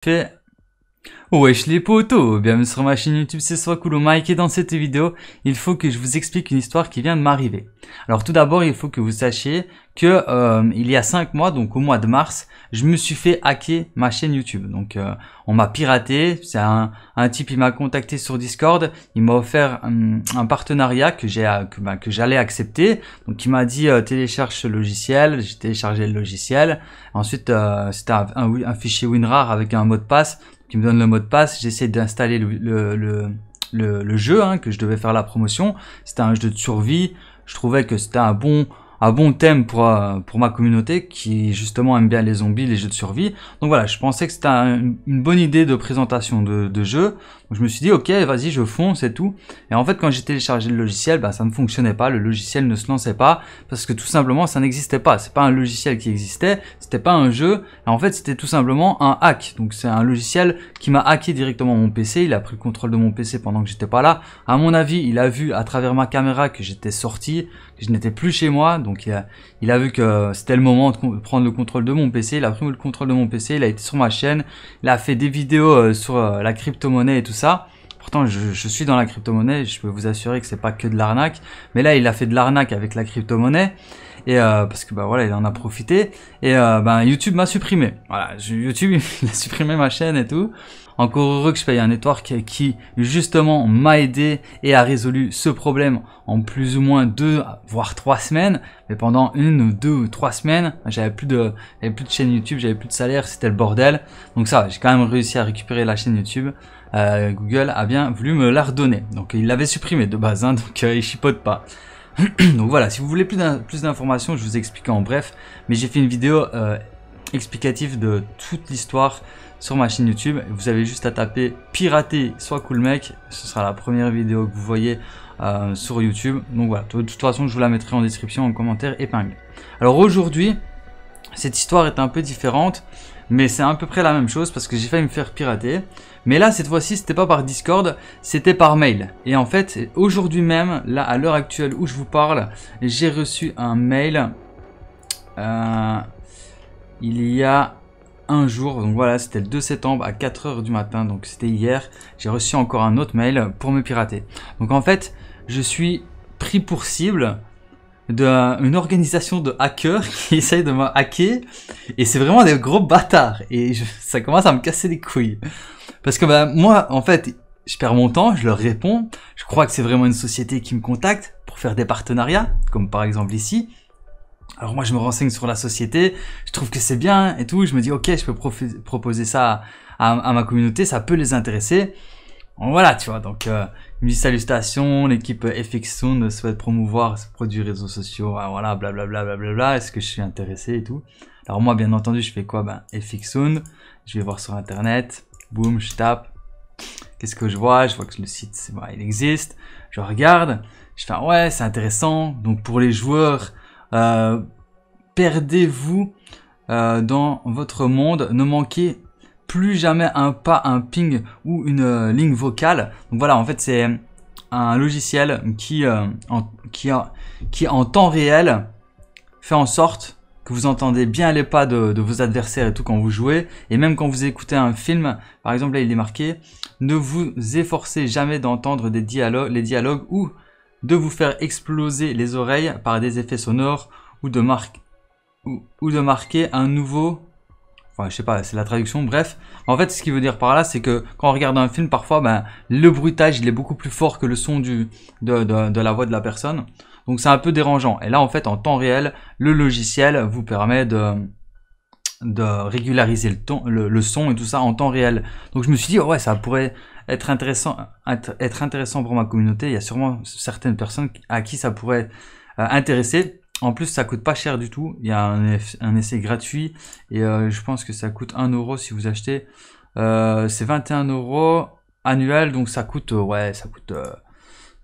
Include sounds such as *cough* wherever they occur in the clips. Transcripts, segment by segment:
却。Wesh les potos, bienvenue sur ma chaîne YouTube, c'est soit cool Mike et dans cette vidéo, il faut que je vous explique une histoire qui vient de m'arriver. Alors tout d'abord, il faut que vous sachiez que euh, il y a 5 mois, donc au mois de mars, je me suis fait hacker ma chaîne YouTube. Donc euh, on m'a piraté, c'est un, un, type qui m'a contacté sur Discord, il m'a offert hum, un, partenariat que j'ai ben, que, j'allais accepter. Donc il m'a dit euh, télécharge ce logiciel, j'ai téléchargé le logiciel. Ensuite c'était un, fichier WinRAR avec un mot de passe qui me donne le mot de passe. J'essaie d'installer le, le, le, jeu hein, que je devais faire la promotion. C'était un jeu de survie. Je trouvais que c'était un bon un bon thème pour, euh, pour ma communauté qui justement aime bien les zombies, les jeux de survie. Donc voilà, je pensais que c'était une bonne idée de présentation de, jeu. Donc je me suis dit, ok, vas-y, je fonce et tout. Et en fait, quand j'ai téléchargé le logiciel, bah, ça ne fonctionnait pas, le logiciel ne se lançait pas parce que tout simplement, ça n'existait pas. C'est pas un logiciel qui existait, c'était pas un jeu. en fait, c'était tout simplement un hack. Donc c'est un logiciel qui m'a hacké directement mon PC. Il a pris le contrôle de mon PC pendant que j'étais pas là. À mon avis, il a vu à travers ma caméra que j'étais sorti, je n'étais plus chez moi, donc il a, vu que c'était le moment de prendre le contrôle de mon PC, il a pris le contrôle de mon PC, il a été sur ma chaîne, il a fait des vidéos euh, sur euh, la crypto-monnaie et tout ça je, suis dans la crypto-monnaie, je peux vous assurer que c'est pas que de l'arnaque. Mais là, il a fait de l'arnaque avec la crypto-monnaie. Et euh, parce que bah voilà, il en a profité. Et euh, ben, YouTube m'a supprimé. Voilà, YouTube *laughs* il a supprimé ma chaîne et tout. Encore heureux que je paye un network qui justement m'a aidé et a résolu ce problème en plus ou moins deux voire trois semaines. Mais pendant une ou deux ou trois semaines, j'avais plus de, j'avais plus de chaîne YouTube, j'avais plus de salaire, c'était le bordel. Donc ça, j'ai quand même réussi à récupérer la chaîne YouTube. Euh, Google a bien voulu me la redonner. Donc il l'avait supprimé de base, hein, *laughs* donc euh, il chipote pas. *clears throat* donc voilà, si vous voulez plus d'informations, je vous explique en bref, mais j'ai fait une vidéo euh, explicative de toute l'histoire sur ma chaîne YouTube. Vous avez juste à taper pirater soit cool mec, ce sera la première vidéo que vous voyez euh, sur YouTube. Donc voilà, de toute façon, je vous la mettrai en description, en commentaire épingle. Alors aujourd'hui, cette histoire est un peu différente mais c'est à peu près la même chose parce que j'ai failli me faire pirater. Mais là, cette fois-ci, c'était pas par Discord, c'était par mail. Et en fait, aujourd'hui même, là, à l'heure actuelle où je vous parle, j'ai reçu un mail euh, il y a un jour. Donc voilà, c'était le 2 septembre à 4h du matin, donc c'était hier. J'ai reçu encore un autre mail pour me pirater. Donc en fait, je suis pris pour cible d'une organisation de hackers *laughs* qui essaye de me hacker et c'est vraiment des gros bâtards et ça commence à me casser les couilles parce que ben moi en fait je perds mon temps, je leur réponds, je crois que c'est vraiment une société qui me contacte pour faire des partenariats comme par exemple ici. Alors moi je me renseigne sur la société, je trouve que c'est bien et tout, je me dis ok je peux proposer ça à, ma communauté, ça peut les intéresser. Voilà tu vois donc euh, me dit salutations, l'équipe FX Sound souhaite promouvoir ce produit réseaux sociaux, ah, voilà, blablabla, bla. est-ce que je suis intéressé et tout. Alors moi, bien entendu, je fais quoi Ben, FX Sound, je vais voir sur internet, boum, je tape. Qu'est-ce que je vois Je vois que le site, bah, il existe. Je regarde, je fais ah ouais, c'est intéressant. Donc pour les joueurs, euh, perdez-vous euh, dans votre monde, ne manquez plus jamais un pas, un ping ou une euh, ligne vocale. Donc voilà, en fait, c'est un logiciel qui, euh, en, qui, en temps réel, fait en sorte que vous entendez bien les pas de, vos adversaires et tout quand vous jouez. Et même quand vous écoutez un film, par exemple, là, il est marqué, ne vous efforcez jamais d'entendre des dialogues, les dialogues ou de vous faire exploser les oreilles par des effets sonores ou de marquer un nouveau je sais pas, c'est la traduction, bref. En fait, ce qu'il veut dire par là, c'est que quand on regarde un film, parfois, ben, le bruitage, il est beaucoup plus fort que le son du, de, la voix de la personne. Donc c'est un peu dérangeant. Et là, en fait, en temps réel, le logiciel vous permet de, de régulariser le, le, son et tout ça en temps réel. Donc je me suis dit, ouais, ça pourrait être intéressant, être, intéressant pour ma communauté. Il y a sûrement certaines personnes à qui ça pourrait euh, intéresser. En plus, ça coûte pas cher du tout. Il y a un, essai gratuit et euh, je pense que ça coûte 1 euro si vous achetez. Euh, c'est 21 euros annuel, donc ça coûte euh, ouais, ça coûte, euh,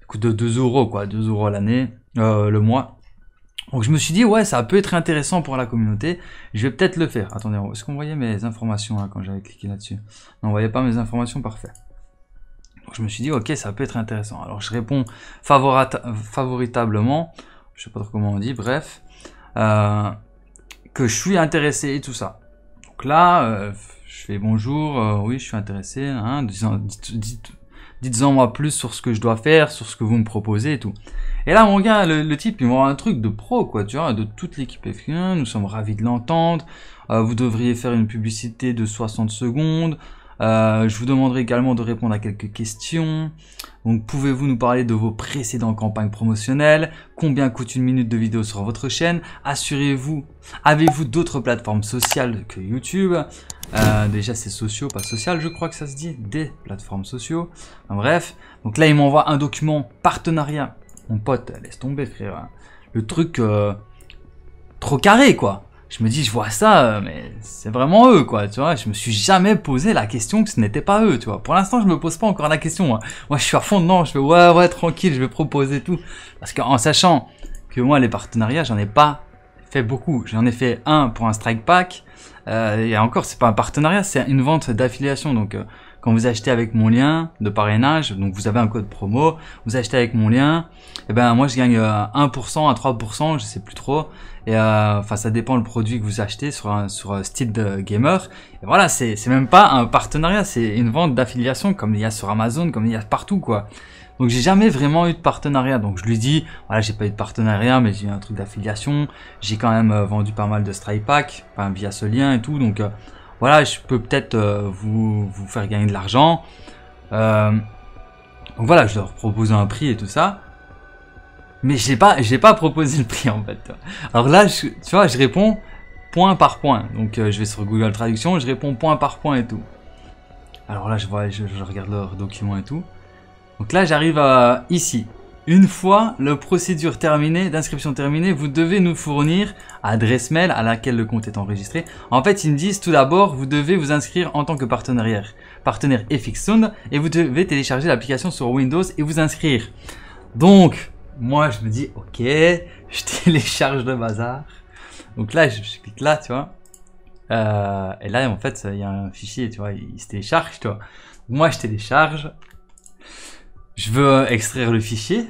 coûte 2 euros quoi, 2 euros l'année, le mois. Donc je me suis dit ouais, ça peut être intéressant pour la communauté. Je vais peut-être le faire. Attendez, est-ce qu'on voyait mes informations quand j'avais cliqué là-dessus Non, on voyait pas mes informations, parfait. Donc je me suis dit ok, ça peut être intéressant. Alors je réponds favorablement je sais pas trop comment on dit, bref, euh, que je suis intéressé et tout ça. Donc là, euh, je fais bonjour, euh, oui, je suis intéressé, hein, dites-en moi plus sur ce que je dois faire, sur ce que vous me proposez et tout. Et là, mon gars, le, type, il m'envoie un truc de pro, quoi, tu vois, de toute l'équipe F1, nous sommes ravis de l'entendre, vous devriez faire une publicité de 60 secondes, euh, je vous demanderai également de répondre à quelques questions. Donc pouvez-vous nous parler de vos précédentes campagnes promotionnelles Combien coûte une minute de vidéo sur votre chaîne Assurez-vous, avez-vous d'autres plateformes sociales que YouTube euh, déjà c'est sociaux, pas social, je crois que ça se dit, des plateformes sociaux. bref, donc là il m'envoie un document partenariat. Mon pote, laisse tomber frère. Le truc euh, trop carré quoi je me dis, je vois ça, euh, mais c'est vraiment eux, quoi, tu vois. Je me suis jamais posé la question que ce n'était pas eux, tu vois. Pour l'instant, je me pose pas encore la question. Hein. Moi, je suis à fond dedans, je fais ouais, ouais, tranquille, je vais proposer tout. Parce qu'en sachant que moi, les partenariats, j'en ai pas fait beaucoup. J'en ai fait un pour un strike pack. Euh, et encore, c'est pas un partenariat, c'est une vente d'affiliation. Donc, euh, quand vous achetez avec mon lien de parrainage, donc vous avez un code promo, vous achetez avec mon lien, et eh ben moi je gagne 1% euh, à 3%, je sais plus trop. Et euh, enfin ça dépend le produit que vous achetez sur un, sur euh, style de gamer. Et voilà, c'est même pas un partenariat, c'est une vente d'affiliation comme il y a sur Amazon, comme il y a partout quoi. Donc j'ai jamais vraiment eu de partenariat. Donc je lui dis, voilà, j'ai pas eu de partenariat, mais j'ai un truc d'affiliation. J'ai quand même vendu pas mal de Strike Pack, enfin, via ce lien et tout. Donc voilà, je peux peut-être euh, vous, faire gagner de l'argent. Euh, donc voilà, je leur propose un prix et tout ça. Mais j'ai pas, j'ai pas proposé le prix en fait. Alors là, tu vois, je réponds point par point. Donc euh, je vais sur Google Traduction, je réponds point par point et tout. Alors là, je vois, je, regarde leur document et tout. Donc là, j'arrive ici. Une fois la procédure terminée, d'inscription terminée, vous devez nous fournir adresse mail à laquelle le compte est enregistré. En fait, ils me disent tout d'abord, vous devez vous inscrire en tant que partenaire, partenaire FXSound et vous devez télécharger l'application sur Windows et vous inscrire. Donc, moi, je me dis, ok, je télécharge le bazar. Donc là, je, clique là, tu vois. Euh, et là, en fait, il y a un fichier, tu vois, il, il se télécharge, tu vois. Moi, je télécharge je veux euh, extraire le fichier.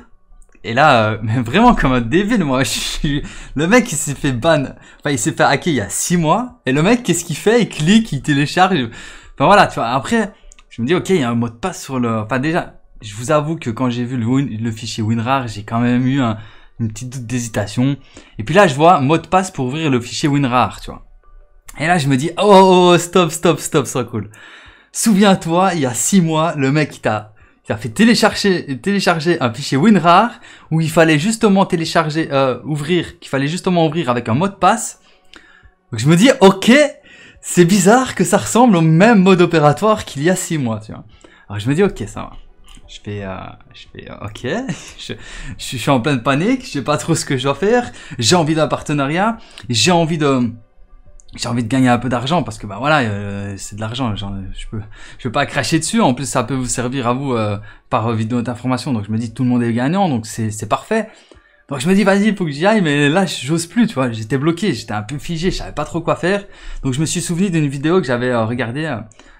Et là, euh, *laughs* vraiment comme un débile, moi. *laughs* Le mec, il s'est fait ban. Enfin, il s'est fait hacker il y a six mois. Et le mec, qu'est-ce qu'il fait Il clique, il télécharge. Enfin, voilà, tu vois. Après, je me dis, OK, il y a un mot de passe sur le... Enfin, déjà, je vous avoue que quand j'ai vu le, fichier WinRAR, j'ai quand même eu une petite doute d'hésitation. Et puis là, je vois mot de passe pour ouvrir le fichier WinRAR, tu vois. Et là, je me dis, oh, oh, oh stop, stop, stop, c'est cool. Souviens-toi, il y a six mois, le mec, il t'a ça fait télécharger, télécharger un fichier WinRAR où il fallait justement télécharger, euh, ouvrir, qu'il fallait justement ouvrir avec un mot de passe. Donc je me dis, ok, c'est bizarre que ça ressemble au même mode opératoire qu'il y a six mois, tu vois. Alors je me dis, ok, ça va. Je fais, euh, je fais, euh, ok, *laughs* je, je suis en pleine panique, je sais pas trop ce que je dois faire, j'ai envie d'un partenariat, j'ai envie de, j'ai envie de gagner un peu d'argent parce que bah voilà euh, c'est de l'argent je peux je peux pas cracher dessus en plus ça peut vous servir à vous euh, par vidéo d'information donc je me dis tout le monde est gagnant donc c'est parfait donc je me dis vas-y il faut que j'y aille mais là j'ose plus tu vois j'étais bloqué j'étais un peu figé je savais pas trop quoi faire donc je me suis souvenu d'une vidéo que j'avais euh, regardée euh,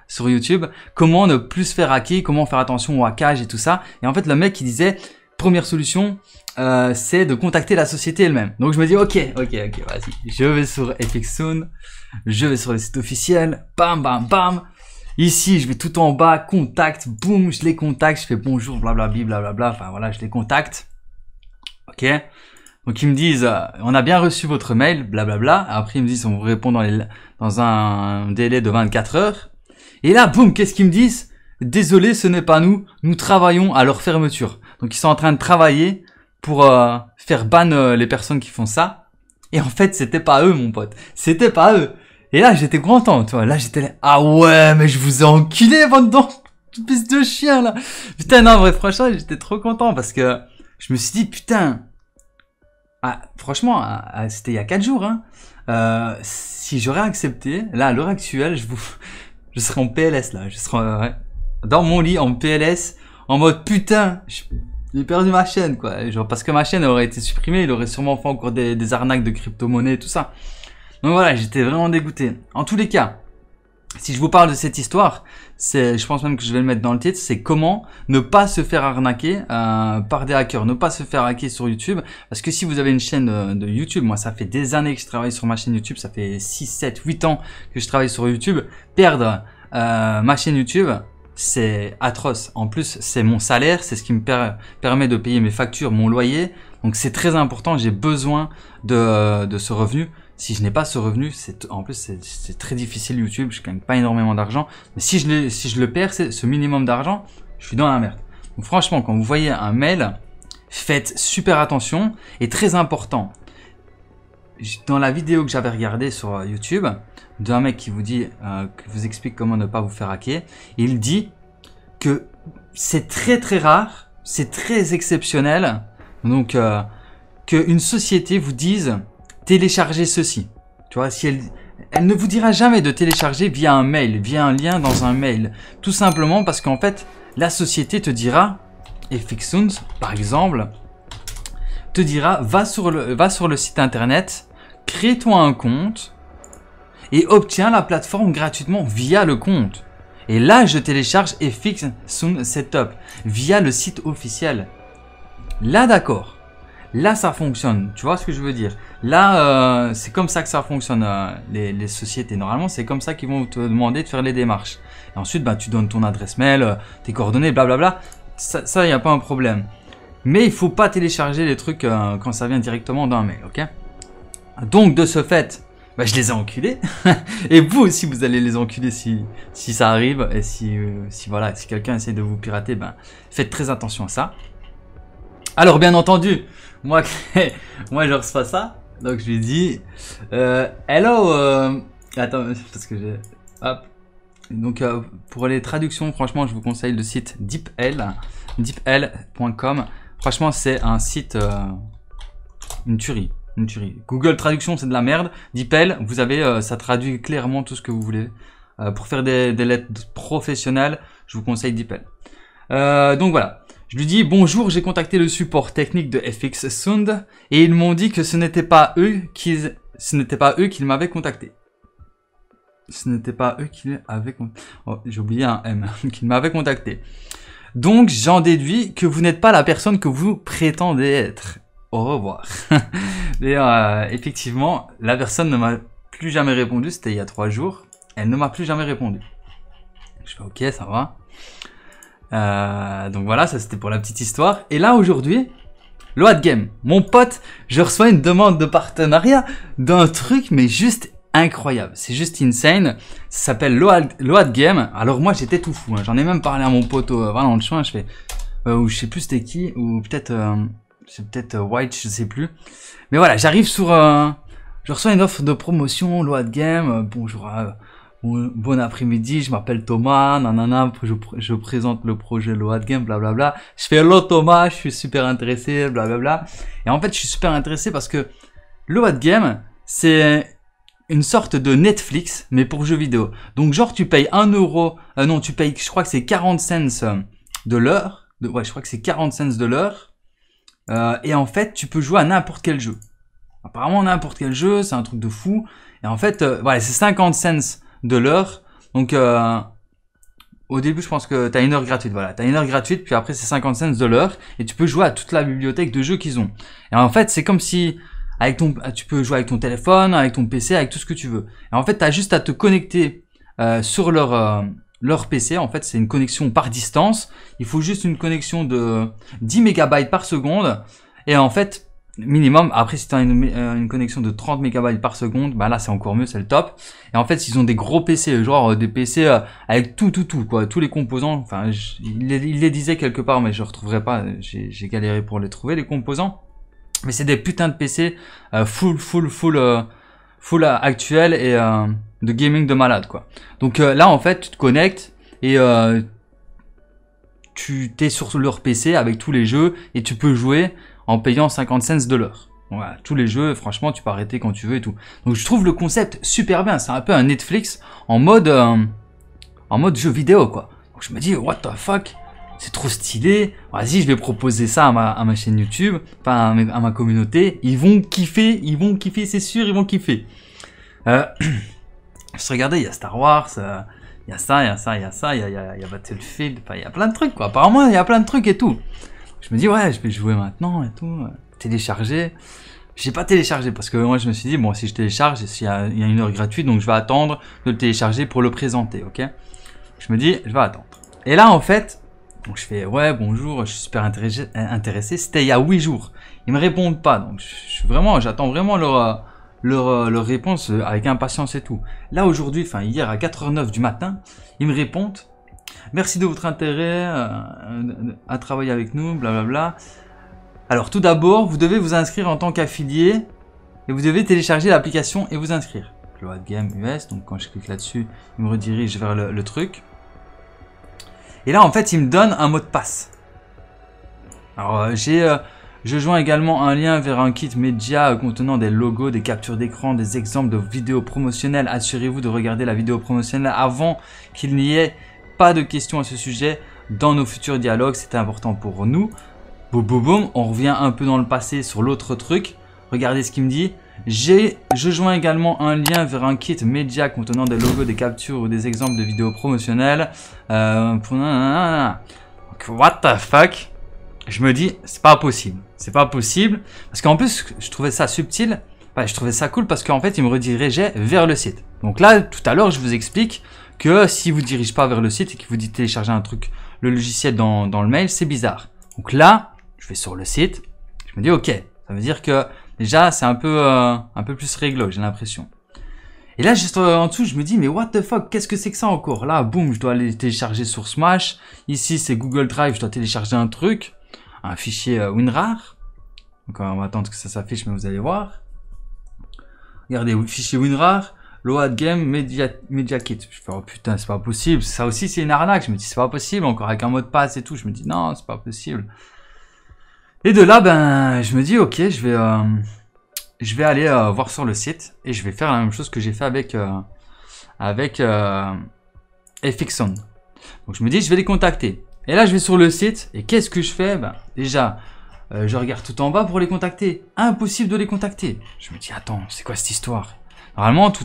sur YouTube comment ne plus se faire hacker comment faire attention au hackage et tout ça et en fait le mec il disait première solution, euh, c'est de contacter la société elle-même. Donc je me dis, ok, ok, ok, vas-y. Je vais sur Epic Soon, je vais sur le site officiel, bam, bam, bam. Ici, je vais tout en bas, contact, boum, je les contacte, je fais bonjour, blablabla, blablabla, enfin voilà, je les contacte. Ok Donc ils me disent, euh, on a bien reçu votre mail, blablabla. Après, ils me disent, on vous répond dans, dans un délai de 24 heures. Et là, boum, qu'est-ce qu'ils me disent Désolé, ce n'est pas nous, nous travaillons à leur fermeture. Donc ils sont en train de travailler pour euh, faire ban euh, les personnes qui font ça. Et en fait, c'était pas eux, mon pote. C'était pas eux. Et là, j'étais content, tu vois. Là, j'étais là, ah ouais, mais je vous ai enculé, bande Pisse de chien, là. Putain, non, vrai, franchement, j'étais trop content parce que je me suis dit, putain, ah, franchement, ah, ah, c'était il y a 4 jours, hein. euh, si j'aurais accepté, là, à l'heure actuelle, je vous, je serais en PLS, là. Je serais dans mon lit, en PLS, en mode putain, j'ai perdu ma chaîne, quoi. Genre, parce que ma chaîne aurait été supprimée, il aurait sûrement fait encore des, arnaques de crypto-monnaie et tout ça. Donc voilà, j'étais vraiment dégoûté. En tous les cas, si je vous parle de cette histoire, c'est, je pense même que je vais le mettre dans le titre, c'est comment ne pas se faire arnaquer euh, par des hackers, ne pas se faire hacker sur YouTube. Parce que si vous avez une chaîne euh, de YouTube, moi ça fait des années que je travaille sur ma chaîne YouTube, ça fait 6, 7, 8 ans que je travaille sur YouTube, perdre euh, ma chaîne YouTube, c'est atroce. En plus, c'est mon salaire, c'est ce qui me permet de payer mes factures, mon loyer. Donc c'est très important, j'ai besoin de, ce revenu. Si je n'ai pas ce revenu, c'est en plus c'est très difficile YouTube, je gagne pas énormément d'argent. Mais si je, si je le perds, ce minimum d'argent, je suis dans la merde. Donc franchement, quand vous voyez un mail, faites super attention. Et très important, dans la vidéo que j'avais regardée sur euh, YouTube, d'un mec qui vous dit, euh, qui vous explique comment ne pas vous faire hacker. Il dit que c'est très très rare, c'est très exceptionnel, donc euh, qu'une société vous dise téléchargez ceci. Tu vois, si elle, elle ne vous dira jamais de télécharger via un mail, via un lien dans un mail, tout simplement parce qu'en fait la société te dira, et Fixoons par exemple, te dira va sur le, va sur le site internet, crée-toi un compte et obtient la plateforme gratuitement via le compte. Et là, je télécharge et fixe Soon Setup via le site officiel. Là, d'accord. Là, ça fonctionne. Tu vois ce que je veux dire Là, euh, c'est comme ça que ça fonctionne. Euh, les, sociétés, normalement, c'est comme ça qu'ils vont te demander de faire les démarches. ensuite, bah, tu donnes ton adresse mail, euh, tes coordonnées, blablabla. Ça, il n'y a pas un problème. Mais il faut pas télécharger les trucs quand ça vient directement d'un mail, ok Donc, de ce fait, bah, je les ai enculés. *laughs* et vous aussi, vous allez les enculer si, si ça arrive. Et si, euh, si voilà, si quelqu'un essaie de vous pirater, ben, faites très attention à ça. Alors, bien entendu, moi, *laughs* moi je reçois ça. Donc, je lui dis euh, Hello. Euh, attends, *laughs* parce que j'ai. Hop. Donc, euh, pour les traductions, franchement, je vous conseille le site DeepL. DeepL.com. Franchement, c'est un site. une tuerie. Google Traduction, c'est de la merde. DeepL, vous avez, euh, ça traduit clairement tout ce que vous voulez. Euh, pour faire des, lettres professionnelles, je vous conseille DeepL. Euh, donc voilà. Je lui dis bonjour, j'ai contacté le support technique de FX Sound et ils m'ont dit que ce n'était pas eux qui ce n'était pas eux qui m'avaient contacté. Ce n'était pas eux qui m'avaient contacté. Oh, j'ai oublié un M *laughs* qui m'avaient contacté. Donc j'en déduis que vous n'êtes pas la personne que vous prétendez être au revoir. *laughs* D'ailleurs, euh, effectivement, la personne ne m'a plus jamais répondu, c'était il y a trois jours. Elle ne m'a plus jamais répondu. Je fais ok, ça va. Euh, donc voilà, ça c'était pour la petite histoire. Et là aujourd'hui, l'OAD Game, mon pote, je reçois une demande de partenariat d'un truc mais juste incroyable. C'est juste insane. Ça s'appelle Load Game. Alors moi j'étais tout fou. Hein. J'en ai même parlé à mon pote euh, le chemin Je fais, euh, ou je sais plus c'était qui, ou peut-être c'est peut-être euh, White, je sais plus. Mais voilà, j'arrive sur... un... Euh, je reçois une offre de promotion, loi game. Euh, bonjour, bon, après-midi, je m'appelle Thomas, nanana, je, présente le projet loi game, blablabla. Je fais hello Thomas, je suis super intéressé, blablabla. Et en fait, je suis super intéressé parce que loi game, c'est une sorte de Netflix, mais pour jeux vidéo. Donc genre tu payes 1 euro, non tu payes je crois que c'est 40 cents de l'heure, ouais je crois que c'est 40 cents de l'heure, euh, et en fait, tu peux jouer à n'importe quel jeu. Apparemment, n'importe quel jeu, c'est un truc de fou. Et en fait, euh, voilà, c'est 50 cents de l'heure. Donc, euh, au début, je pense que t'as une heure gratuite. Voilà, tu as une heure gratuite, puis après, c'est 50 cents de l'heure. Et tu peux jouer à toute la bibliothèque de jeux qu'ils ont. Et en fait, c'est comme si avec ton, tu peux jouer avec ton téléphone, avec ton PC, avec tout ce que tu veux. Et en fait, tu as juste à te connecter sur leur leur PC, en fait, c'est une connexion par distance. Il faut juste une connexion de 10 MB par seconde. Et en fait, minimum, après, si euh, une, connexion de 30 MB par seconde, bah là, c'est encore mieux, c'est le top. Et en fait, s'ils ont des gros PC, genre euh, des PC euh, avec tout, tout, tout, quoi, tous les composants, enfin, il, les, disait quelque part, mais je retrouverai pas, j'ai galéré pour les trouver, les composants. Mais c'est des putains de PC full, full, full, full actuel et de gaming de malade quoi. Donc euh, là en fait tu te connectes et euh, tu t'es sur leur PC avec tous les jeux et tu peux jouer en payant 50 cents de l'heure. Voilà, tous les jeux, franchement, tu peux arrêter quand tu veux et tout. Donc je trouve le concept super bien. C'est un peu un Netflix en mode, euh, en mode jeu vidéo quoi. Donc je me dis what the fuck, c'est trop stylé. Vas-y, je vais proposer ça à ma, chaîne YouTube, enfin à ma, communauté. Ils vont kiffer, ils vont kiffer, c'est sûr, ils vont kiffer. Euh, *clears throat* Je regardais, il y a Star Wars, il y a ça, il y a ça, il y a ça, il y a, y, Battlefield, il y a plein de trucs quoi. Apparemment, il y a plein de trucs et tout. Je me dis, ouais, je vais jouer maintenant et tout, télécharger. J'ai pas téléchargé parce que moi je me suis dit, bon, si je télécharge, il y, a une heure gratuite, donc je vais attendre de le télécharger pour le présenter, ok Je me dis, je vais attendre. Et là, en fait, donc je fais, ouais, bonjour, je suis super intéressé. C'était il y a 8 jours. Ils me répondent pas, donc je, suis vraiment, j'attends vraiment leur euh, leur, réponse euh, avec impatience et tout. Là aujourd'hui, enfin hier à 4h09 du matin, ils me répondent Merci de votre intérêt euh, à travailler avec nous, blablabla. Alors tout d'abord, vous devez vous inscrire en tant qu'affilié et vous devez télécharger l'application et vous inscrire. Cloud Game US, donc quand je clique là-dessus, il me redirige vers le, truc. Et là, en fait, il me donne un mot de passe. Alors, j'ai je joins également un lien vers un kit média contenant des logos, des captures d'écran, des exemples de vidéos promotionnelles. Assurez-vous de regarder la vidéo promotionnelle avant qu'il n'y ait pas de questions à ce sujet dans nos futurs dialogues. C'est important pour nous. Boum boum boum, on revient un peu dans le passé sur l'autre truc. Regardez ce qu'il me dit. je joins également un lien vers un kit média contenant des logos, des captures ou des exemples de vidéos promotionnelles. Euh, What the fuck je me dis, c'est pas possible. C'est pas possible. Parce qu'en plus, je trouvais ça subtil. je trouvais ça cool parce qu'en fait, il me redirigeait vers le site. Donc là, tout à l'heure, je vous explique que si vous ne dirigez pas vers le site et que vous dit télécharger un truc, le logiciel dans, dans le mail, c'est bizarre. Donc là, je vais sur le site. Je me dis, OK, ça veut dire que déjà, c'est un peu, euh, un peu plus réglo, j'ai l'impression. Et là, juste euh, en dessous, je me dis, mais what the fuck, qu'est-ce que c'est que ça encore Là, boum, je dois aller télécharger sur Smash. Ici, c'est Google Drive, je dois télécharger un truc fichier euh, WinRAR. Donc euh, on va attendre que ça s'affiche, mais vous allez voir. Regardez, fichier WinRAR, Load Game Media, Media Kit. Je fais, oh putain, c'est pas possible. Ça aussi, c'est une arnaque. Je me dis, c'est pas possible. Encore avec un mot de passe et tout. Je me dis, non, c'est pas possible. Et de là, ben, je me dis, ok, je vais, euh, je vais aller voir sur le site et je vais faire la même chose que j'ai fait avec, avec FXON. Donc je me dis, je vais les contacter. Et là, je vais sur le site et qu'est-ce que je fais bah, Déjà, euh, je regarde tout en bas pour les contacter. Impossible de les contacter. Je me dis, attends, c'est quoi cette histoire Normalement, tout,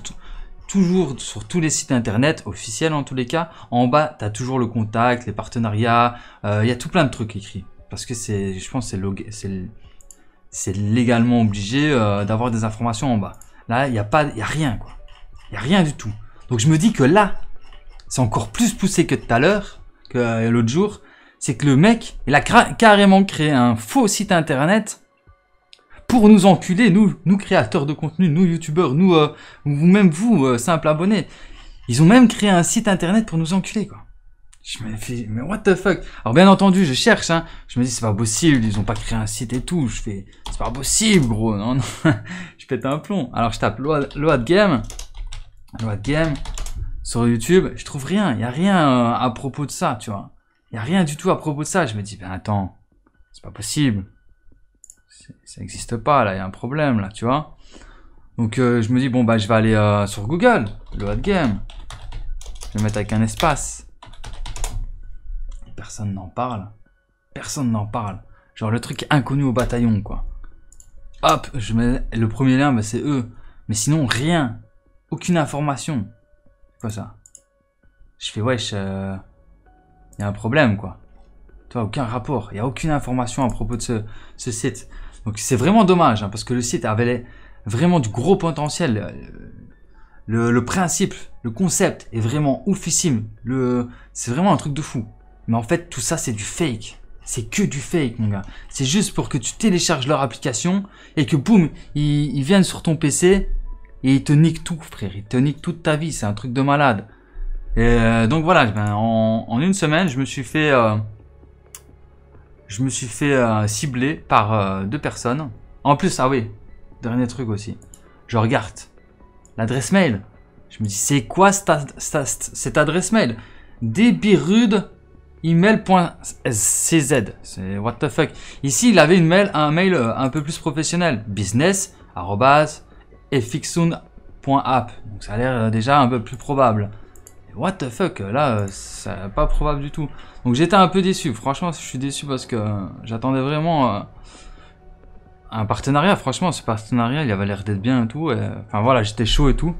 toujours sur tous les sites internet, officiels en tous les cas, en bas, tu as toujours le contact, les partenariats, il euh, y a tout plein de trucs écrits. Parce que c'est, je pense, c'est légalement obligé euh, d'avoir des informations en bas. Là, il n'y a, pas, y a rien, quoi. Il n'y a rien du tout. Donc je me dis que là, c'est encore plus poussé que tout à l'heure. Euh, l'autre jour, c'est que le mec, il a carrément créé un faux site internet pour nous enculer, nous, nous créateurs de contenu, nous youtubeurs, nous, vous euh, même vous, simple euh, simples abonnés. Ils ont même créé un site internet pour nous enculer, quoi. Je me dis, mais what the fuck Alors bien entendu, je cherche, hein. Je me dis, c'est pas possible, ils ont pas créé un site et tout. Je fais, c'est pas possible, gros, non, non. *laughs* je pète un plomb. Alors je tape Load Game. Load Game sur YouTube, je trouve rien, il y a rien euh, à propos de ça, tu vois. Il y a rien du tout à propos de ça. Je me dis, ben attends, c'est pas possible. Ça n'existe pas, là, il y a un problème, là, tu vois. Donc euh, je me dis, bon, bah je vais aller euh, sur Google, le Hot Game. Je vais mettre avec un espace. Personne n'en parle. Personne n'en parle. Genre le truc inconnu au bataillon, quoi. Hop, je mets le premier lien, ben, c'est eux. Mais sinon, rien. Aucune information. Quoi ça Je fais wesh, euh, y a un problème quoi. toi aucun rapport, il n'y a aucune information à propos de ce, site. Donc c'est vraiment dommage hein, parce que le site avait vraiment du gros potentiel. Le, principe, le concept est vraiment oufissime. Le, c'est vraiment un truc de fou. Mais en fait, tout ça, c'est du fake. C'est que du fake, mon gars. C'est juste pour que tu télécharges leur application et que boum, ils, ils viennent sur ton PC et il te nique tout, frère. Il te nique toute ta vie. C'est un truc de malade. Euh, donc voilà, ben, en, en, une semaine, je me suis fait, euh, je me suis fait euh, cibler par deux personnes. En plus, ah oui, dernier truc aussi. Je regarde l'adresse mail. Je me dis, c'est quoi cette, cette, cette adresse mail email.cz C'est what the fuck. Ici, il avait une mail, un mail un peu plus professionnel. Business, et fixoon.app. Donc ça a l'air euh, déjà un peu plus probable. What the fuck, euh, là, c'est euh, pas probable du tout. Donc j'étais un peu déçu, franchement, je suis déçu parce que j'attendais vraiment un partenariat. Franchement, ce partenariat, il avait l'air d'être bien et tout. Enfin voilà, j'étais chaud et tout.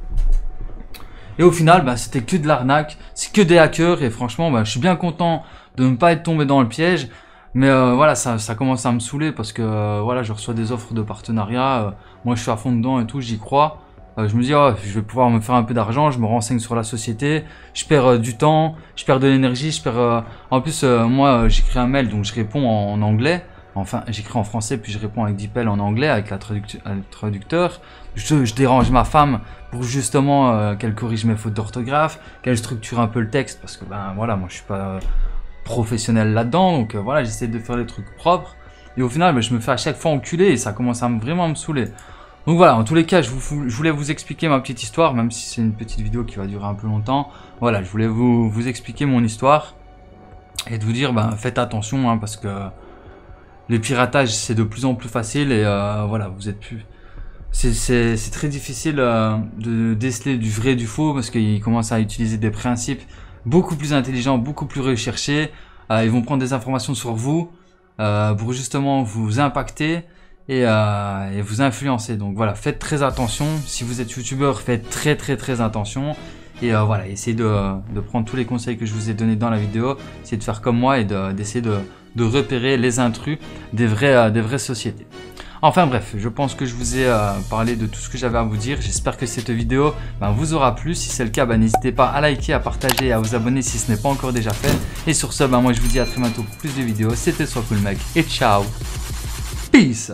Et au final, bah, c'était que de l'arnaque, c'est que des hackers. Et franchement, bah, je suis bien content de ne pas être tombé dans le piège. Mais voilà, ça, commence à me saouler parce que voilà, je reçois des offres de partenariat. Moi, je suis à fond dedans et tout, j'y crois. Euh, je me dis, oh, je vais pouvoir me faire un peu d'argent, je me renseigne sur la société, je perds euh, du temps, je perds de l'énergie, je perds... Euh, en plus, moi, j'écris un mail, donc je réponds en, anglais. Enfin, j'écris en français, puis je réponds avec DeepL en anglais, avec la traducteur. Je, dérange ma femme pour justement qu'elle corrige mes fautes d'orthographe, qu'elle structure un peu le texte, parce que, ben voilà, moi, je suis pas professionnel là-dedans, donc voilà, j'essaie de faire les trucs propres. Et au final, ben, je me fais à chaque fois enculer et ça commence à vraiment me saouler. Donc voilà, en tous les cas, je, voulais vous expliquer ma petite histoire, même si c'est une petite vidéo qui va durer un peu longtemps. Voilà, je voulais vous, expliquer mon histoire et de vous dire, bah, faites attention, hein, parce que le piratage, c'est de plus en plus facile et euh, voilà, vous êtes plus... C'est très difficile euh, de déceler du vrai du faux parce qu'ils commencent à utiliser des principes beaucoup plus intelligents, beaucoup plus recherchés. Euh, ils vont prendre des informations sur vous euh, pour justement vous impacter euh, et, vous influencer. Donc voilà, faites très attention. Si vous êtes youtubeur, faites très très très attention. Et euh, voilà, essayez de, prendre tous les conseils que je vous ai donnés dans la vidéo. Essayez de faire comme moi et d'essayer de, repérer les intrus des des vraies sociétés. Enfin bref, je pense que je vous ai parlé de tout ce que j'avais à vous dire. J'espère que cette vidéo vous aura plu. Si c'est le cas, n'hésitez pas à liker, à partager et à vous abonner si ce n'est pas encore déjà fait. Et sur ce, ben, moi je vous dis à très bientôt pour plus de vidéos. C'était Soit Cool Mec et ciao. Peace